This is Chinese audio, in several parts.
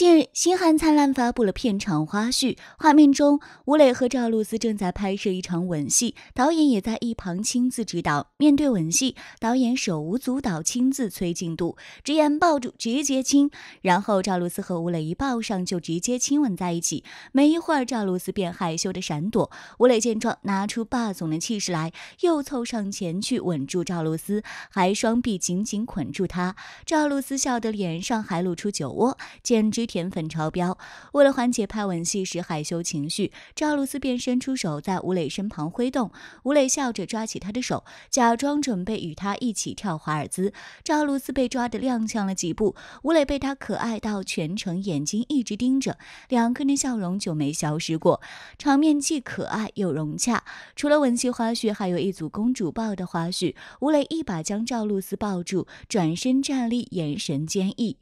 近日，《星汉灿烂》发布了片场花絮，画面中吴磊和赵露思正在拍摄一场吻戏，导演也在一旁亲自指导。面对吻戏，导演手舞足蹈，亲自催进度，直言抱住直接亲。然后赵露思和吴磊一抱上就直接亲吻在一起，没一会儿赵露思便害羞的闪躲，吴磊见状拿出霸总的气势来，又凑上前去吻住赵露思，还双臂紧紧捆住她。赵露思笑得脸上还露出酒窝，简直。甜粉超标，为了缓解拍吻戏时害羞情绪，赵露思便伸出手在吴磊身旁挥动，吴磊笑着抓起她的手，假装准备与她一起跳华尔兹。赵露思被抓的踉跄了几步，吴磊被他可爱到全程眼睛一直盯着，两个人笑容就没消失过，场面既可爱又融洽。除了吻戏花絮，还有一组公主抱的花絮，吴磊一把将赵露思抱住，转身站立，眼神坚毅。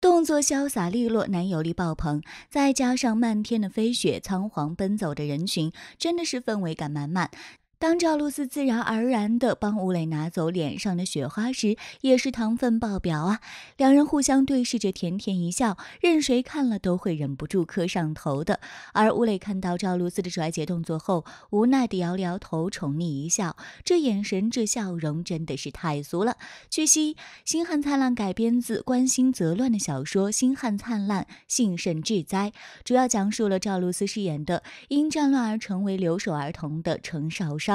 动作潇洒利落，男友力爆棚，再加上漫天的飞雪，仓皇奔走的人群，真的是氛围感满满。当赵露思自然而然地帮吴磊拿走脸上的雪花时，也是糖分爆表啊！两人互相对视着，甜甜一笑，任谁看了都会忍不住磕上头的。而吴磊看到赵露思的拽姐动作后，无奈地摇了摇头，宠溺一笑，这眼神这笑容真的是太俗了。据悉，《星汉灿烂》改编自《关心则乱》的小说《星汉灿烂，幸甚至哉》，主要讲述了赵露思饰演的因战乱而成为留守儿童的程少商。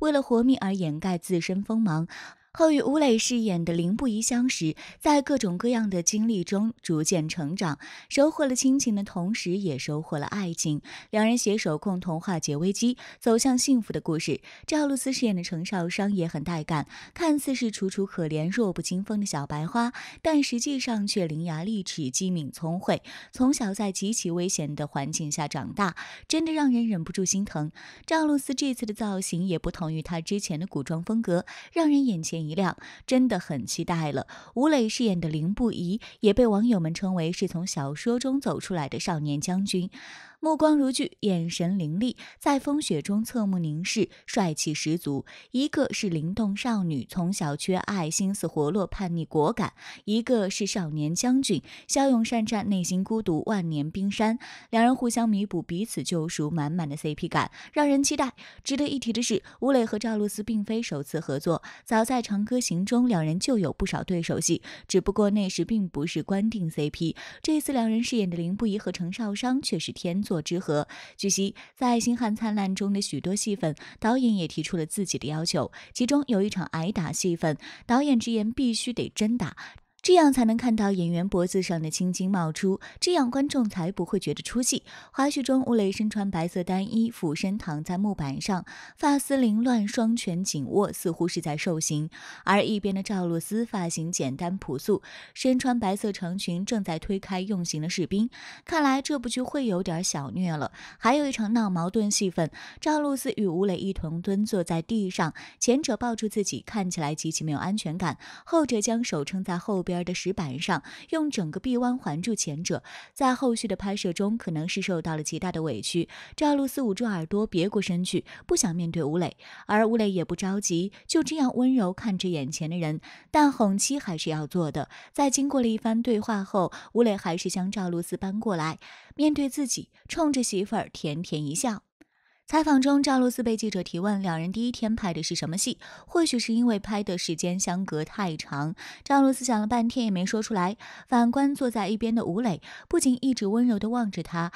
为了活命而掩盖自身锋芒。后与吴磊饰演的林不疑相识，在各种各样的经历中逐渐成长，收获了亲情的同时也收获了爱情，两人携手共同化解危机，走向幸福的故事。赵露思饰演的程少商也很带感，看似是楚楚可怜、弱不禁风的小白花，但实际上却伶牙俐齿、机敏聪慧，从小在极其危险的环境下长大，真的让人忍不住心疼。赵露思这次的造型也不同于她之前的古装风格，让人眼前。一亮，真的很期待了。吴磊饰演的凌不疑也被网友们称为是从小说中走出来的少年将军。目光如炬，眼神凌厉，在风雪中侧目凝视，帅气十足。一个是灵动少女，从小缺爱，心思活络，叛逆果敢；一个是少年将军，骁勇善战，内心孤独，万年冰山。两人互相弥补，彼此救赎，满满的 CP 感，让人期待。值得一提的是，吴磊和赵露思并非首次合作，早在《长歌行》中，两人就有不少对手戏，只不过那时并不是官定 CP。这次两人饰演的林不疑和程少商却是天。所之和。据悉，在《星汉灿烂》中的许多戏份，导演也提出了自己的要求，其中有一场挨打戏份，导演直言必须得真打。这样才能看到演员脖子上的青筋冒出，这样观众才不会觉得出戏。花絮中，吴磊身穿白色单衣，俯身躺在木板上，发丝凌乱，双拳紧握，似乎是在受刑；而一边的赵露思发型简单朴素，身穿白色长裙，正在推开用刑的士兵。看来这部剧会有点小虐了。还有一场闹矛盾戏份，赵露思与吴磊一同蹲坐在地上，前者抱住自己，看起来极其没有安全感，后者将手撑在后边。的石板上，用整个臂弯环住前者，在后续的拍摄中，可能是受到了极大的委屈。赵露思捂住耳朵，别过身去，不想面对吴磊，而吴磊也不着急，就这样温柔看着眼前的人，但哄妻还是要做的。在经过了一番对话后，吴磊还是将赵露思搬过来，面对自己，冲着媳妇儿甜甜一笑。采访中，赵露思被记者提问，两人第一天拍的是什么戏？或许是因为拍的时间相隔太长，赵露思想了半天也没说出来。反观坐在一边的吴磊，不仅一直温柔地望着他。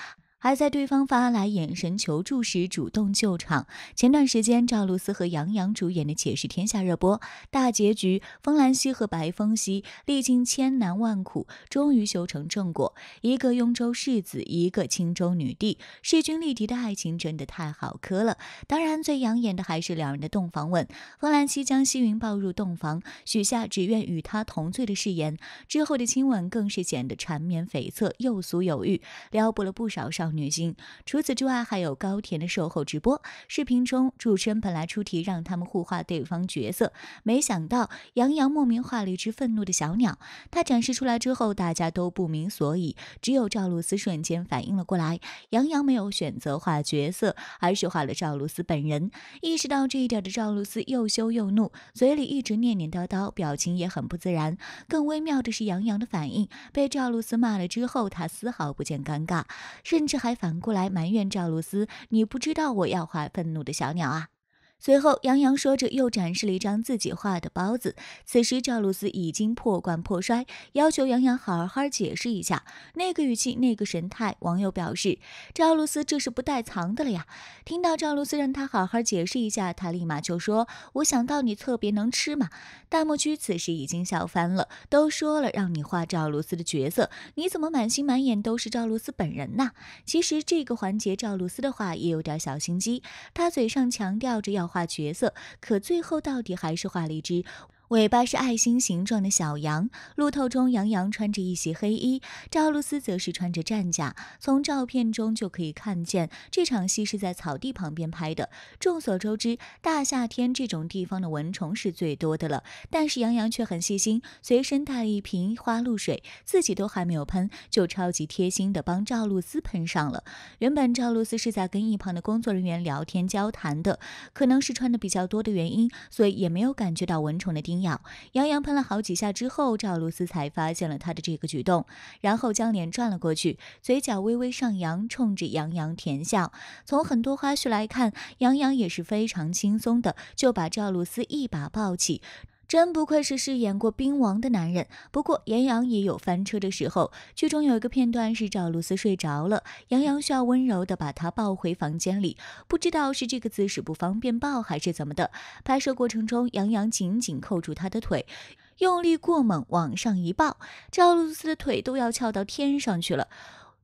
还在对方发来眼神求助时主动救场。前段时间赵露思和杨洋主演的《且试天下》热播，大结局风兰溪和白风夕历经千难万苦，终于修成正果。一个雍州世子，一个青州女帝，势均力敌的爱情真的太好磕了。当然最养眼的还是两人的洞房吻。风兰溪将西云抱入洞房，许下只愿与他同醉的誓言。之后的亲吻更是显得缠绵悱恻，又俗又欲，撩拨了不少少女星。除此之外，还有高甜的售后直播视频中，主持人本来出题让他们互画对方角色，没想到杨洋莫名画了一只愤怒的小鸟。他展示出来之后，大家都不明所以，只有赵露思瞬间反应了过来。杨洋没有选择画角色，而是画了赵露思本人。意识到这一点的赵露思又羞又怒，嘴里一直念念叨叨，表情也很不自然。更微妙的是杨洋的反应，被赵露思骂了之后，他丝毫不见尴尬，甚至。还反过来埋怨赵露思：“你不知道我要画愤怒的小鸟啊！”随后，杨洋说着，又展示了一张自己画的包子。此时，赵露思已经破罐破摔，要求杨洋好好解释一下。那个语气，那个神态，网友表示，赵露思这是不带藏的了呀！听到赵露思让他好好解释一下，他立马就说：“我想到你特别能吃嘛。”弹幕区此时已经笑翻了。都说了让你画赵露思的角色，你怎么满心满眼都是赵露思本人呢？其实这个环节，赵露思的话也有点小心机，她嘴上强调着要。画角色，可最后到底还是画了一只。尾巴是爱心形状的小羊。路透中，杨洋穿着一袭黑衣，赵露思则是穿着战甲。从照片中就可以看见，这场戏是在草地旁边拍的。众所周知，大夏天这种地方的蚊虫是最多的了，但是杨洋却很细心，随身带了一瓶花露水，自己都还没有喷，就超级贴心的帮赵露思喷上了。原本赵露思是在跟一旁的工作人员聊天交谈的，可能是穿的比较多的原因，所以也没有感觉到蚊虫的叮。杨洋喷了好几下之后，赵露思才发现了他的这个举动，然后将脸转了过去，嘴角微微上扬，冲着杨洋甜笑。从很多花絮来看，杨洋也是非常轻松的就把赵露思一把抱起。真不愧是饰演过兵王的男人。不过杨洋也有翻车的时候。剧中有一个片段是赵露思睡着了，杨洋需要温柔地把她抱回房间里。不知道是这个姿势不方便抱还是怎么的。拍摄过程中，杨洋紧紧扣住她的腿，用力过猛往上一抱，赵露思的腿都要翘到天上去了。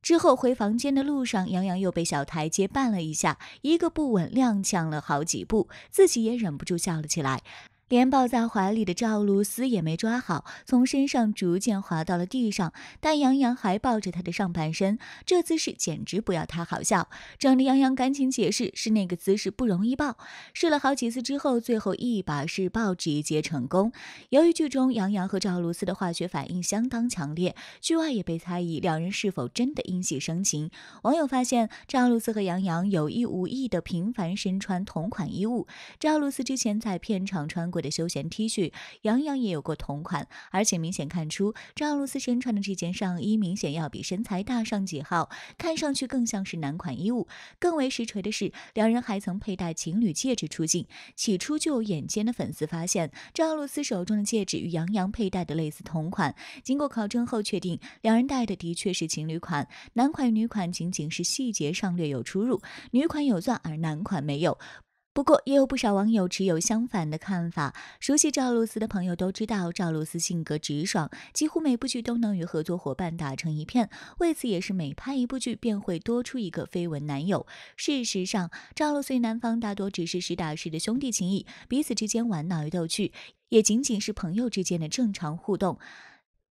之后回房间的路上，杨洋又被小台阶绊了一下，一个不稳踉跄了好几步，自己也忍不住笑了起来。连抱在怀里的赵露思也没抓好，从身上逐渐滑到了地上，但杨洋还抱着她的上半身，这姿势简直不要太好笑。整的杨洋赶紧解释，是那个姿势不容易抱，试了好几次之后，最后一把是抱直接成功。由于剧中杨洋和赵露思的化学反应相当强烈，剧外也被猜疑两人是否真的因戏生情。网友发现赵露思和杨洋有意无意的频繁身穿同款衣物，赵露思之前在片场穿过。的休闲 T 恤，杨洋也有过同款，而且明显看出赵露思身穿的这件上衣明显要比身材大上几号，看上去更像是男款衣物。更为实锤的是，两人还曾佩戴情侣戒指出镜。起初就有眼尖的粉丝发现，赵露思手中的戒指与杨洋佩戴的类似同款，经过考证后确定两人戴的的确是情侣款，男款女款仅仅是细节上略有出入，女款有钻而男款没有。不过，也有不少网友持有相反的看法。熟悉赵露思的朋友都知道，赵露思性格直爽，几乎每部剧都能与合作伙伴打成一片，为此也是每拍一部剧便会多出一个绯闻男友。事实上，赵露思男方大多只是实打实的兄弟情谊，彼此之间玩闹与逗趣，也仅仅是朋友之间的正常互动。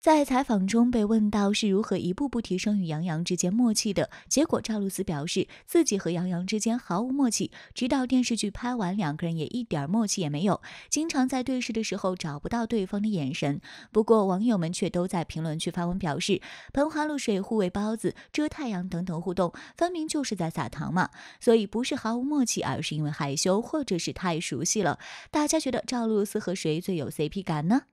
在采访中被问到是如何一步步提升与杨洋之间默契的，结果赵露思表示自己和杨洋之间毫无默契，直到电视剧拍完，两个人也一点默契也没有，经常在对视的时候找不到对方的眼神。不过网友们却都在评论区发文表示，盆花露水、互喂包子、遮太阳等等互动，分明就是在撒糖嘛！所以不是毫无默契，而是因为害羞或者是太熟悉了。大家觉得赵露思和谁最有 CP 感呢？